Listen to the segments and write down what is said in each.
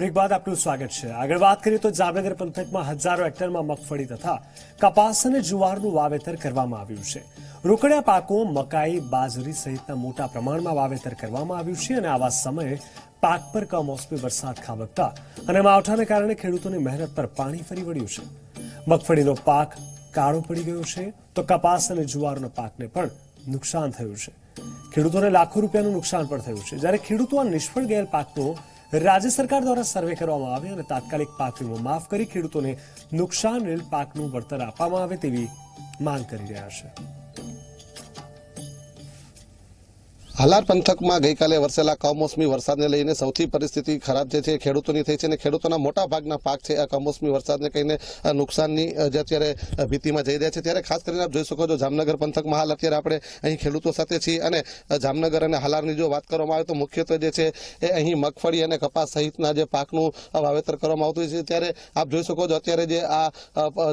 break બાદ આપનું સ્વાગત છે આગળ વાત કરીએ તો જામનગર પંથકમાં હજારો હેક્ટરમાં મગફળી તથા કપાસ અને જુવારનું વાવેતર કરવામાં આવ્યું છે રોકડા પાકો મકાઈ બાજરી સહિતના મોટા પ્રમાણમાં વાવેતર કરવામાં આવ્યું છે અને આવા સમયે પાક પર કમોસમી વરસાદ ખાબકતા અને માવઠાને કારણે ખેડૂતોની મહેનત પર પાણી ફરી વળ્યું છે મગફળીનો પાક કાળો પડી ગયો છે તો કપાસ અને જુવારનો પાકને પણ નુકસાન થયું છે ખેડૂતોને લાખો રૂપિયાનું નુકસાન પણ થયું છે જ્યારે ખેડૂતો આ નિષ્ફળ ગયેલ પાકનો રાજ્ય સરકાર દ્વારા સર્વે કરવામાં આવે અને તાત્કાલિક પાક વીમો માફ કરી ખેડૂતોને નુકસાન રેલ પાકનું વળતર આપવામાં આવે તેવી માંગ કરી રહ્યા છે હાલાર પંથકમાં ગઈકાલે વરસેલા કમોસમી વરસાદને લઈને સૌથી પરિસ્થિતિ ખરાબ જે છે ખેડૂતોની થઈ છે અને ખેડૂતોના મોટા ભાગના પાક છે આ કમોસમી વરસાદને કહીને નુકસાનની જે અત્યારે ભીતિમાં જઈ રહ્યા છે ત્યારે ખાસ કરીને આપ જોઈ શકો છો જામનગર પંથકમાં હાલ અત્યારે આપણે અહીં ખેડૂતો સાથે છીએ અને જામનગર અને હાલારની જો વાત કરવામાં આવે તો મુખ્યત્વે જે છે એ અહીં મગફળી અને કપાસ સહિતના જે પાકનું વાવેતર કરવામાં આવતું છે ત્યારે આપ જોઈ શકો છો અત્યારે જે આ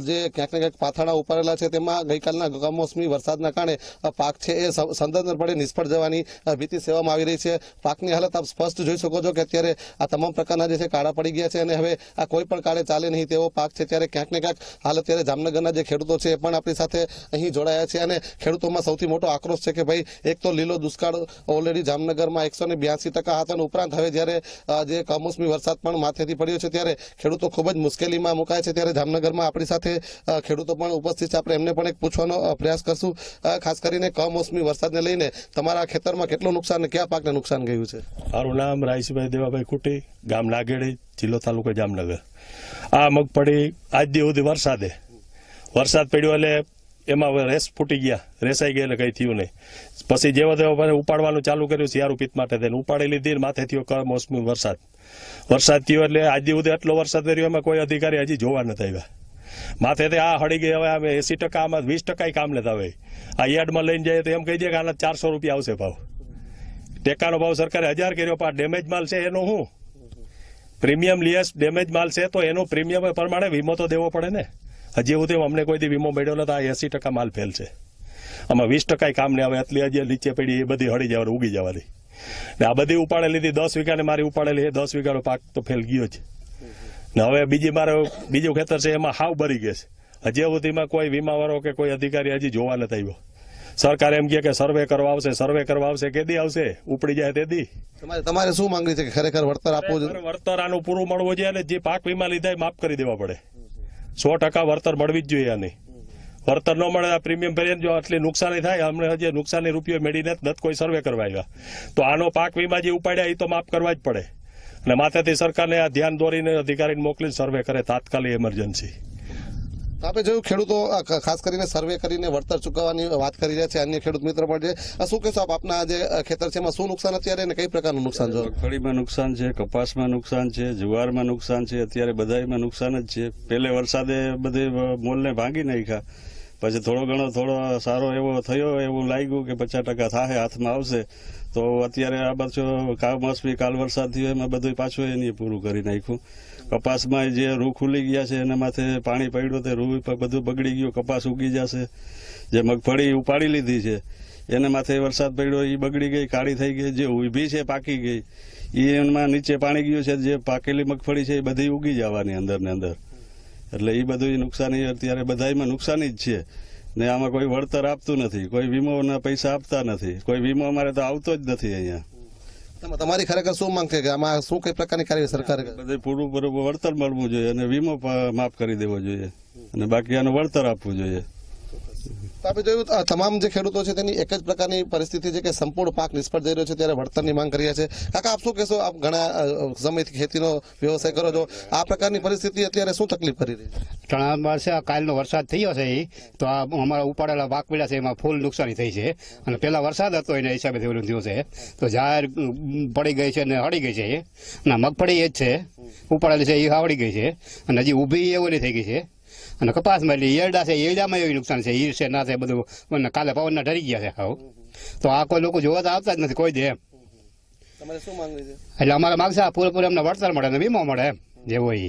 જે ક્યાંક ને ક્યાંક પાથાણા ઉપાડેલા છે તેમાં ગઈકાલના કમોસમી વરસાદના કારણે પાક છે એ સંદર્ભ પડે નિષ્ફળ જવાની ભીતી સેવામાં આવી રહી છે પાકની હાલત આપ સ્પષ્ટ જોઈ શકો છો કે અત્યારે આ તમામ પ્રકારના જે છે કાળા પડી ગયા છે અને હવે આ કોઈ પણ કાળે ચાલે નહીં તેવો પાક છે ત્યારે ક્યાંક ને ક્યાંક હાલ અત્યારે જામનગરના જે ખેડૂતો છે એ પણ આપણી સાથે અહીં જોડાયા છે અને ખેડૂતોમાં સૌથી મોટો આક્રોશ છે કે ભાઈ એક તો લીલો દુષ્કાળ ઓલરેડી જામનગરમાં એકસો ને બ્યાસી ટકા હતા ઉપરાંત હવે જ્યારે જે કમોસમી વરસાદ પણ માથેથી પડ્યો છે ત્યારે ખેડૂતો ખૂબ જ મુશ્કેલીમાં મુકાય છે ત્યારે જામનગરમાં આપણી સાથે ખેડૂતો પણ ઉપસ્થિત છે આપણે એમને પણ એક પૂછવાનો પ્રયાસ કરશું ખાસ કરીને કમોસમી વરસાદને લઈને તમારા ખેતર વિસ્તારમાં કેટલું નુકસાન ને કયા પાકને નુકસાન ગયું છે મારું નામ રાયસીભાઈ દેવાભાઈ ખુટી ગામ નાગેડી જિલ્લો તાલુકો જામનગર આ મગફળી આજ દી સુધી વરસાદે વરસાદ પડ્યો એટલે એમાં હવે રેસ ફૂટી ગયા રેસાઈ ગયા એટલે કંઈ થયું નહીં પછી જેવો તેવો ઉપાડવાનું ચાલુ કર્યું શિયાળું પીત માટે થઈને ઉપાડી લીધી ને માથે થયો મોસમી વરસાદ વરસાદ થયો એટલે આજે સુધી આટલો વરસાદ કર્યો એમાં કોઈ અધિકારી હજી જોવા નથી આવ્યા માથેથી આ હળી ગઈ હવે અમે એસી ટકા આમાં વીસ ટકા કામ લેતા હવે આ યાર્ડમાં લઈને જઈએ તો એમ કહી દે કે આના ચારસો રૂપિયા આવશે ભાવ ટેકાનો ભાવ સરકારે હજાર કર્યો પણ ડેમેજ માલ છે એનો શું પ્રીમિયમ લિયસ ડેમેજ માલ છે તો એનો પ્રીમિયમ પ્રમાણે વીમો તો દેવો પડે ને હજી તેમ અમને કોઈ દી વીમો મેળવ્યો નતો આ એસી ટકા માલ ફેલ છે આમાં વીસ ટકા કામ ને આવે એટલે હજી નીચે પડી એ બધી હળી જવાની ઉગી જવાની ને આ બધી ઉપાડેલી લીધી દસ વીઘાને મારી ઉપાડેલી એ દસ વીઘાનો પાક તો ફેલ ગયો છે ને હવે બીજી મારો બીજું ખેતર છે એમાં હાવ બરી ગયા છે હજી સુધીમાં કોઈ વીમાવાળો કે કોઈ અધિકારી હજી જોવા નથી આવ્યો સરકાર એમ કહે કે સર્વે કરવા આવશે સર્વે કરવા આવશે કેદી આવશે ઉપડી જાય તેદી તમારે તમારે શું માંગણી છે કે ખરેખર વળતર આપવું જોઈએ વળતર આનું પૂરું મળવું જોઈએ અને જે પાક વીમા લીધા એ માફ કરી દેવા પડે સો ટકા વળતર મળવી જ જોઈએ આની વળતર ન મળે આ પ્રીમિયમ ભરીને જો આટલી નુકસાની થાય અમને હજી નુકસાની રૂપિયો મેળવીને નથી કોઈ સર્વે કરવા આવ્યા તો આનો પાક વીમા જે ઉપાડ્યા એ તો માફ કરવા જ પડે અને માથેથી સરકારને આ ધ્યાન દોરીને અધિકારીને મોકલી સર્વે કરે તાત્કાલિક એમરજન્સી આપણે જોયું ખેડૂતો ખાસ કરીને સર્વે કરીને વળતર ચૂકવવાની વાત કરી રહ્યા છે અન્ય ખેડૂત મિત્ર પણ છે શું કહેશો આપ આપના જે ખેતર છે એમાં શું નુકસાન અત્યારે અને કઈ પ્રકારનું નુકસાન છે મગફળીમાં નુકસાન છે કપાસમાં નુકસાન છે જુવારમાં નુકસાન છે અત્યારે બધામાં નુકસાન જ છે પહેલે વરસાદે બધે મોલને ભાંગી નાખ્યા પછી થોડો ઘણો થોડો સારો એવો થયો એવું લાગ્યું કે પચાસ ટકા થાય હાથમાં આવશે તો અત્યારે આ બધું કાવમાસમી કાલ વરસાદ થયો એમાં બધું પાછું એની પૂરું કરી નાખ્યું કપાસમાં જે રૂ ખુલી ગયા છે એના માથે પાણી પડ્યું તે રૂ બધું બગડી ગયું કપાસ ઉગી જશે જે મગફળી ઉપાડી લીધી છે એના માથે વરસાદ પડ્યો એ બગડી ગઈ કાળી થઈ ગઈ જે ઉભી છે પાકી ગઈ એમાં નીચે પાણી ગયું છે જે પાકેલી મગફળી છે એ બધી ઉગી જવાની અંદર ને અંદર એટલે એ બધું નુકસાની અત્યારે બધામાં નુકસાની જ છે ને આમાં કોઈ વળતર આપતું નથી કોઈ વીમોના પૈસા આપતા નથી કોઈ વીમો અમારે તો આવતો જ નથી અહીંયા તમારી ખરેખર શું માંગ છે કે આમાં શું કઈ પ્રકારની કાર્ય સરકાર બધે પૂરું પૂરું વળતર મળવું જોઈએ અને વીમો માફ કરી દેવો જોઈએ અને બાકી આનું વળતર આપવું જોઈએ આપણે જોયું તમામ જે ખેડૂતો છે તેની એક જ પ્રકારની પરિસ્થિતિ છે કે સંપૂર્ણ પાક નિષ્ફળ જઈ રહ્યો છે ત્યારે વળતરની માંગ કરી છે કાકા આપ શું કહેશો આપ ઘણા સમયથી ખેતીનો વ્યવસાય કરો છો આ પ્રકારની પરિસ્થિતિ અત્યારે શું તકલીફ કરી રહી છે ઘણા વર્ષે કાલનો વરસાદ થયો છે એ તો આ અમારા ઉપાડેલા પાક પડ્યા છે એમાં ફૂલ નુકસાની થઈ છે અને પહેલા વરસાદ હતો એના હિસાબે થયેલું થયું છે તો જાહેર પડી ગઈ છે અને હળી ગઈ છે એ અને મગફળી એ જ છે ઉપાડેલી છે એ આવડી ગઈ છે અને હજી ઊભી એવું નહીં થઈ ગઈ છે અને કપાસ મળી ઈયળા છે ઈયળામાં એવી નુકસાન છે ઈર છે ના છે બધું કાલે પવનના ઢરી ગયા છે ખાવ તો આ કોઈ લોકો જોવા તો આવતા જ નથી કોઈ દે એટલે અમારે માગશે આ પૂરેપૂરે અમને વળતર મળે ને વીમો મળે એમ જેવો એ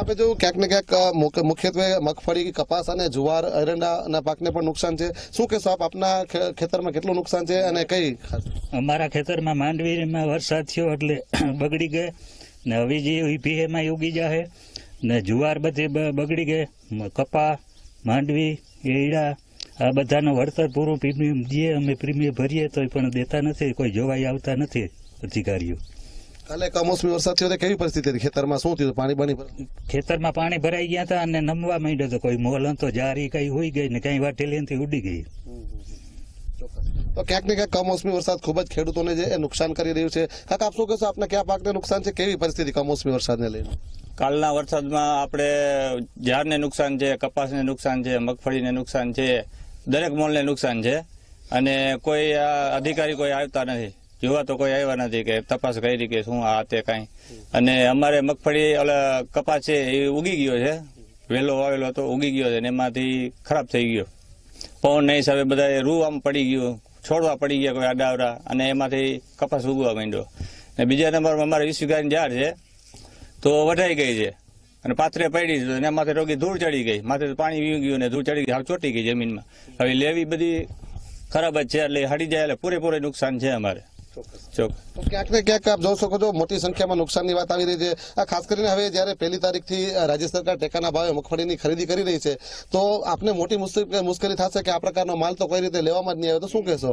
આપણે જોયું ક્યાંક ને ક્યાંક મુખ્યત્વે મગફળી કપાસ અને જુવાર એરંડાના પાકને પણ નુકસાન છે શું કહેશો આપ આપના ખેતરમાં કેટલું નુકસાન છે અને કઈ અમારા ખેતરમાં માંડવીમાં વરસાદ થયો એટલે બગડી ગયા ને હવે જે પીએમાં ઉગી જાહે ને જુવાર બધી બગડી ગઈ કપા માંડવી એડા આ બધાનો વળતર પૂરું પ્રીમિયમ દઈએ અમે પ્રીમિયમ ભરીએ તો પણ દેતા નથી કોઈ જોવાઈ આવતા નથી અધિકારીઓ કાલે કમોસમી વરસાદ થયો કેવી પરિસ્થિતિ હતી ખેતરમાં શું થયું પાણી બની ખેતરમાં પાણી ભરાઈ ગયા હતા અને નમવા માંડ્યો હતો કોઈ મોલ હતો જારી કઈ હોઈ ગઈ ને કઈ વાટેલી ઉડી ગઈ તો ક્યાંક ને ક્યાંક કમોસમી વરસાદ ખૂબ જ ખેડૂતોને જે નુકસાન કરી રહ્યું છે કાકા આપ શું કહેશો આપના કયા પાકને નુકસાન છે કેવી પરિસ્થિતિ કમોસમી વરસાદને લઈને કાલના વરસાદમાં આપણે ઝાડને નુકસાન છે કપાસને નુકસાન છે મગફળીને નુકસાન છે દરેક મોલને નુકસાન છે અને કોઈ અધિકારી કોઈ આવતા નથી જોવા તો કોઈ આવ્યા નથી કે તપાસ કરી કે શું આ તે કાંઈ અને અમારે મગફળી ઓલા કપાસ છે એ ઉગી ગયો છે વહેલો વાવેલો તો ઉગી ગયો છે અને એમાંથી ખરાબ થઈ ગયો પવન પવનના હિસાબે બધા રૂ આમ પડી ગયું છોડવા પડી ગયા કોઈ આડાવડા અને એમાંથી કપાસ ઉગવા માંડ્યો ને બીજા નંબરમાં અમારે વીસ વીઘાની ઝાડ છે તો વધાઈ ગઈ છે અને પાથરે પડી છે એના માથે રોગી ધૂળ ચડી ગઈ માથે પાણી વી ગયું ને ધૂળ ચડી ગઈ હાલ ચોટી ગઈ જમીનમાં હવે લેવી બધી ખરાબ જ છે એટલે હડી જાય એટલે પૂરેપૂરે નુકસાન છે અમારે તો ક્યાંક ને ક્યાંક આપ જોઈ શકો છો મોટી સંખ્યામાં નુકસાનની વાત આવી રહી છે ખાસ કરીને હવે જ્યારે પહેલી તારીખથી રાજ્ય સરકાર ટેકાના ભાવે મગફળીની ખરીદી કરી રહી છે તો આપને મોટી મુશ્કેલી થશે કે આ પ્રકારનો માલ તો કઈ રીતે લેવામાં જ નહીં આવે તો શું કહેશો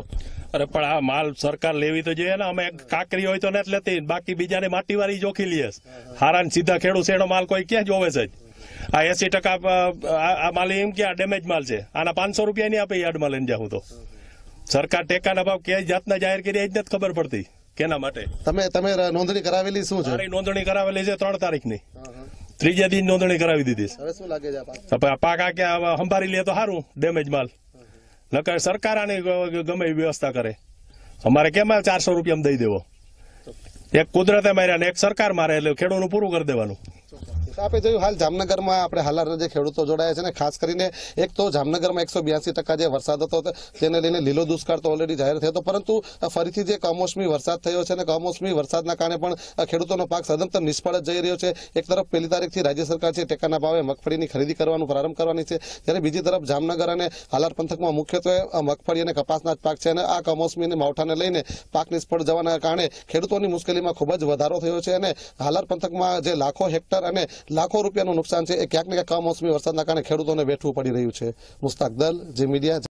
અરે પણ આ માલ સરકાર લેવી તો જોઈએ ને અમે કાકરી હોય તો નથી લેતી બાકી બીજાને માટીવાળી જોખી લઈએ હારાને સીધા ખેડૂત શેડો માલ કોઈ ક્યાં જોવે છે આ એસી ટકા આ માલ એમ કે ડેમેજ માલ છે આના પાંચસો રૂપિયા નહીં આપે યાર્ડમાં લઈને જાઉં તો સરકાર ટેકાના ભાવ કે જાતના જાહેર કરી એ નથી ખબર પડતી કેના માટે તમે તમે નોંધણી કરાવેલી શું છે નોંધણી કરાવેલી છે ત્રણ તારીખની ત્રીજા દિન નોંધણી કરાવી દીધી હવે શું લાગે છે પાક આ કે સંભાળી લે તો સારું ડેમેજ માલ નકર સરકાર આની ગમે વ્યવસ્થા કરે અમારે કેમ ચારસો રૂપિયા દઈ દેવો એક કુદરતે માર્યા ને એક સરકાર મારે એટલે ખેડૂતનું પૂરું કરી દેવાનું આપે જોયું હાલ જામનગરમાં આપણે હાલાર જે ખેડૂતો જોડાયા છે ને ખાસ કરીને એક તો જામનગરમાં એકસો બ્યાસી ટકા જે વરસાદ હતો તેને લઈને લીલો દુષ્કાળ તો ઓલરેડી જાહેર થયો હતો પરંતુ ફરીથી જે કમોસમી વરસાદ થયો છે અને કમોસમી વરસાદના કારણે પણ ખેડૂતોનો પાક સદંતર નિષ્ફળ જ જઈ રહ્યો છે એક તરફ પહેલી તારીખથી રાજ્ય સરકાર છે ટેકાના ભાવે મગફળીની ખરીદી કરવાનું પ્રારંભ કરવાની છે ત્યારે બીજી તરફ જામનગર અને હાલાર પંથકમાં મુખ્યત્વે મગફળી અને કપાસના જ પાક છે અને આ કમોસમી અને માવઠાને લઈને પાક નિષ્ફળ જવાના કારણે ખેડૂતોની મુશ્કેલીમાં ખૂબ જ વધારો થયો છે અને હાલાર પંથકમાં જે લાખો હેક્ટર અને લાખો રૂપિયાનું નુકસાન છે એ ક્યાંક ને ક્યાંક કમોસમી વરસાદના કારણે ખેડૂતોને વેઠવું પડી રહ્યું છે મુસ્તાક દલ જે મીડિયા